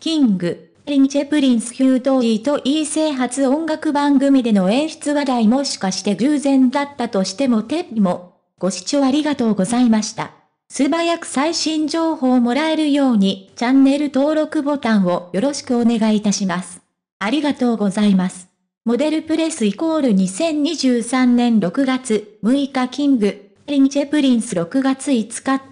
キング、リンチェプリンス・ヒュートリーと異制発音楽番組での演出話題もしかして偶然だったとしてもテッピも、ご視聴ありがとうございました。素早く最新情報をもらえるように、チャンネル登録ボタンをよろしくお願いいたします。ありがとうございます。モデルプレスイコール2023年6月6日キング、リンチェプリンス6月5日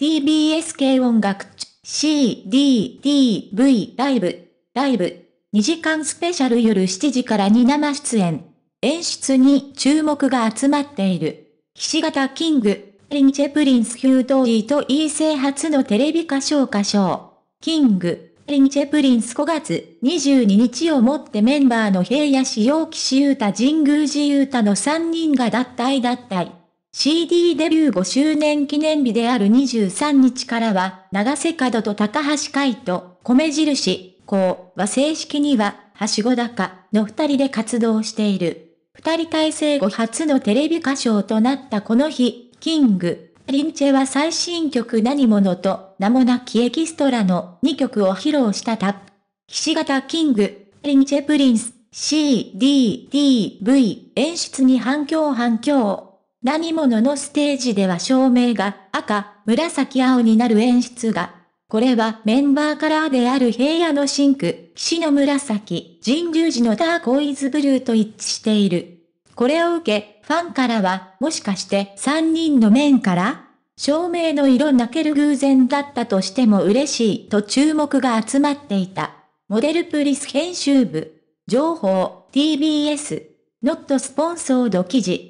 TBS 系音楽 CDDV ライブ、ライブ、2時間スペシャル夜7時からに生出演。演出に注目が集まっている。岸形キング、リンチェプリンスヒュードリーと E 生初のテレビ歌唱歌唱。キング、リンチェプリンス5月22日をもってメンバーの平野志陽騎士ユータ神宮寺ユータの3人が脱退脱退。CD デビュー5周年記念日である23日からは、長瀬角と高橋海と、米印、こうは正式には、はしご高の二人で活動している。二人体制後初のテレビ歌唱となったこの日、キング、リンチェは最新曲何者と、名もなきエキストラの2曲を披露したタップ。岸形キング、リンチェプリンス、CDDV 演出に反響反響。何者のステージでは照明が赤、紫青になる演出が、これはメンバーカラーである平野のシンク、岸の紫、神竜寺のターコイズブルーと一致している。これを受け、ファンからは、もしかして3人の面から照明の色泣ける偶然だったとしても嬉しいと注目が集まっていた。モデルプリス編集部。情報、TBS。ノットスポンソード記事。